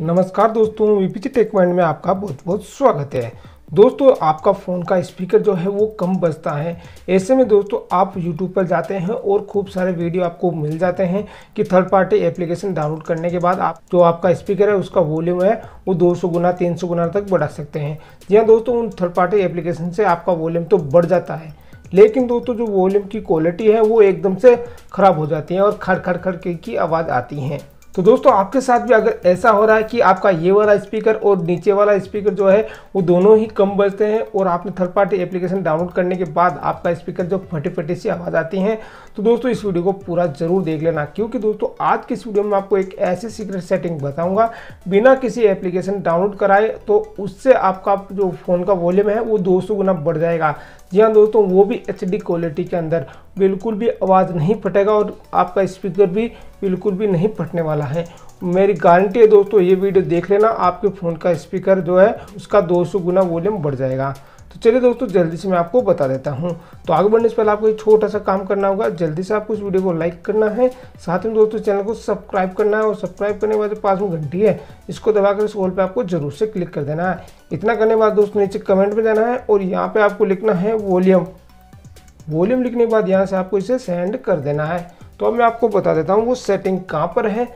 नमस्कार दोस्तों VPT take mind में आपका बहुत बहुत स्वागत है दोस्तों आपका फ़ोन का स्पीकर जो है वो कम बजता है ऐसे में दोस्तों आप यूट्यूब पर जाते हैं और खूब सारे वीडियो आपको मिल जाते हैं कि थर्ड पार्टी एप्लीकेशन डाउनलोड करने के बाद आप जो आपका स्पीकर है उसका वॉल्यूम है वो 200 गुना 300 गुना तक बढ़ा सकते हैं जी हाँ दोस्तों उन थर्ड पार्टी एप्लीकेशन से आपका वॉल्यूम तो बढ़ जाता है लेकिन दोस्तों जो वॉल्यूम की क्वालिटी है वो एकदम से ख़राब हो जाती है और खड़ खड़ खड़ की आवाज़ आती है तो दोस्तों आपके साथ भी अगर ऐसा हो रहा है कि आपका ये वाला स्पीकर और नीचे वाला स्पीकर जो है वो दोनों ही कम बजते हैं और आपने थर्ड पार्टी एप्लीकेशन डाउनलोड करने के बाद आपका स्पीकर जो फटे फटे सी आवाज़ आती है तो दोस्तों इस वीडियो को पूरा ज़रूर देख लेना क्योंकि दोस्तों आज की इस वीडियो में आपको एक ऐसी सीक्रेट सेटिंग बताऊँगा बिना किसी एप्लीकेशन डाउनलोड कराए तो उससे आपका जो फ़ोन का वॉल्यूम है वो दो गुना बढ़ जाएगा जी हाँ दोस्तों वो भी एच क्वालिटी के अंदर बिल्कुल भी आवाज़ नहीं फटेगा और आपका स्पीकर भी बिल्कुल भी नहीं फटने वाला है मेरी गारंटी है दोस्तों ये वीडियो देख लेना आपके फ़ोन का स्पीकर जो है उसका 200 गुना वॉल्यूम बढ़ जाएगा तो चलिए दोस्तों जल्दी से मैं आपको बता देता हूँ तो आगे बढ़ने से पहले आपको एक छोटा सा काम करना होगा जल्दी से आपको इस वीडियो को लाइक करना है साथ में दोस्तों चैनल को सब्सक्राइब करना है और सब्सक्राइब करने के बाद पास में घंटी है इसको दबाकर इस वॉल पर आपको जरूर से क्लिक कर देना है इतना करने के बाद दोस्तों नीचे कमेंट में जाना है और यहाँ पर आपको लिखना है वॉल्यूम वॉल्यूम लिखने के बाद यहाँ से आपको इसे सेंड कर देना है तो अब मैं आपको बता देता हूँ वो सेटिंग कहाँ पर है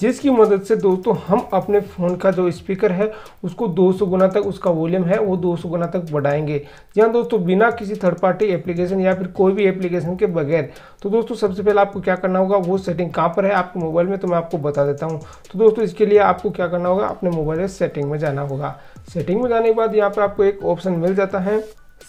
जिसकी मदद से दोस्तों हम अपने फ़ोन का जो स्पीकर है उसको 200 गुना तक उसका वॉल्यूम है वो 200 गुना तक बढ़ाएंगे या दोस्तों बिना किसी थर्ड पार्टी एप्लीकेशन या फिर कोई भी एप्लीकेशन के बगैर तो दोस्तों सबसे पहले आपको क्या करना होगा वो सेटिंग कहाँ पर है आपके मोबाइल में तो मैं आपको बता देता हूँ तो दोस्तों इसके लिए आपको क्या करना होगा अपने मोबाइल में सेटिंग में जाना होगा सेटिंग में जाने के बाद यहाँ पर आपको एक ऑप्शन मिल जाता है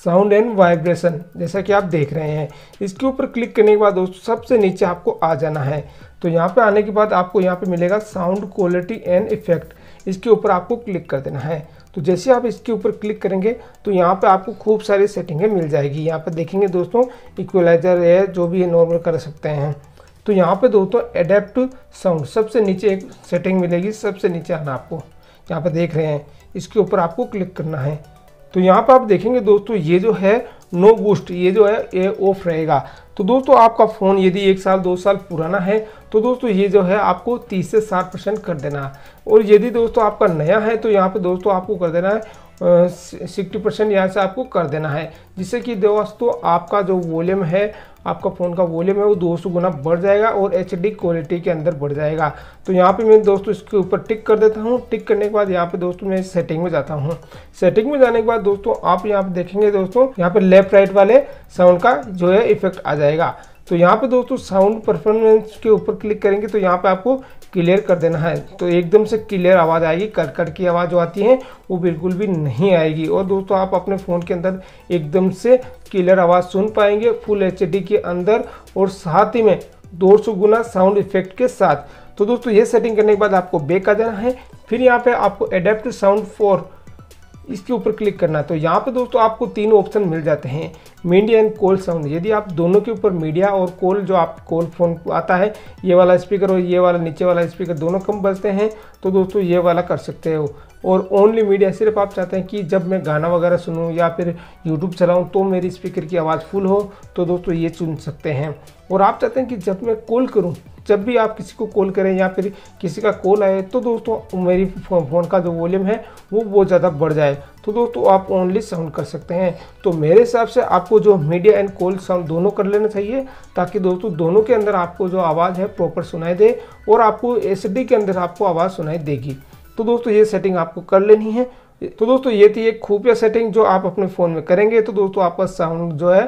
साउंड एंड वाइब्रेशन जैसा कि आप देख रहे हैं इसके ऊपर क्लिक करने के बाद दोस्तों सबसे नीचे आपको आ जाना है तो यहाँ पे आने के बाद आपको यहाँ पे मिलेगा साउंड क्वालिटी एंड इफेक्ट इसके ऊपर आपको क्लिक कर देना है तो जैसे आप इसके ऊपर क्लिक करेंगे तो यहाँ पे आपको खूब सारी सेटिंगें मिल जाएगी यहाँ पर देखेंगे दोस्तों इक्वलाइजर है जो भी नॉर्मल कर सकते हैं तो यहाँ पर दोस्तों एडेप्ट साउंड सबसे नीचे एक सेटिंग मिलेगी सबसे नीचे आना आपको यहाँ पर देख रहे हैं इसके ऊपर आपको क्लिक करना है तो यहाँ पर आप देखेंगे दोस्तों ये जो है नो बूस्ट ये जो है ये ऑफ रहेगा तो दोस्तों आपका फ़ोन यदि एक साल दो साल पुराना है तो दोस्तों ये जो है आपको 30 से 60 परसेंट कर देना है और यदि दोस्तों आपका नया है तो यहाँ पे दोस्तों आपको कर देना है सिक्सटी परसेंट यहाँ से आपको कर देना है जिससे कि दोस्तों आपका जो वॉल्यूम है आपका फ़ोन का वॉल्यूम है वो दो गुना बढ़ जाएगा और एच क्वालिटी के अंदर बढ़ जाएगा तो यहाँ पर मैं दोस्तों इसके ऊपर टिक कर देता हूँ टिक करने के बाद यहाँ पर दोस्तों मैं सेटिंग में जाता हूँ सेटिंग में जाने के बाद दोस्तों आप यहाँ पर देखेंगे दोस्तों यहाँ पर लेफ्ट राइट वाले साउंड का जो है इफेक्ट आ जाएगा तो यहाँ पे दोस्तों साउंड परफॉर्मेंस के ऊपर क्लिक करेंगे तो यहाँ पे आपको क्लियर कर देना है तो एकदम से क्लियर आवाज़ आएगी कट कट की आवाज़ जो आती है वो बिल्कुल भी नहीं आएगी और दोस्तों आप अपने फ़ोन के अंदर एकदम से क्लियर आवाज़ सुन पाएंगे फुल एच के अंदर और साथ ही में दो गुना साउंड इफेक्ट के साथ तो दोस्तों ये सेटिंग करने के बाद आपको बेक आ जाना है फिर यहाँ पे आपको एडेप्ट साउंड फॉर इसके ऊपर क्लिक करना है तो यहाँ पे दोस्तों आपको तीन ऑप्शन मिल जाते हैं मीडिया एंड कोल साउंड यदि आप दोनों के ऊपर मीडिया और कोल जो आप कोल फोन आता है ये वाला स्पीकर और ये वाला नीचे वाला स्पीकर दोनों कम बजते हैं तो दोस्तों ये वाला कर सकते हो और ओनली मीडिया सिर्फ आप चाहते हैं कि जब मैं गाना वगैरह सुनूं या फिर यूट्यूब चलाऊं तो मेरी स्पीकर की आवाज़ फुल हो तो दोस्तों ये चुन सकते हैं और आप चाहते हैं कि जब मैं कॉल करूं जब भी आप किसी को कॉल करें या फिर किसी का कॉल आए तो दोस्तों मेरी फ़ोन का जो वॉल्यूम है वो बहुत ज़्यादा बढ़ जाए तो दोस्तों आप ओनली साउंड कर सकते हैं तो मेरे हिसाब से आपको जो मीडिया एंड कोल्ड साउंड दोनों कर लेना चाहिए ताकि दोस्तों दोनों के अंदर आपको जो आवाज़ है प्रॉपर सुनाई दे और आपको एस के अंदर आपको आवाज़ सुनाई देगी तो दोस्तों ये सेटिंग आपको कर लेनी है तो दोस्तों ये थी एक खूफिया सेटिंग जो आप अपने फ़ोन में करेंगे तो दोस्तों आपका साउंड जो है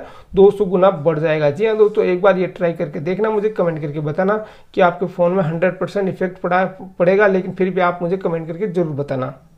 सौ गुना बढ़ जाएगा जी हाँ दोस्तों एक बार ये ट्राई करके देखना मुझे कमेंट करके बताना कि आपके फ़ोन में 100 परसेंट इफेक्ट पड़ा पड़ेगा लेकिन फिर भी आप मुझे कमेंट करके ज़रूर बताना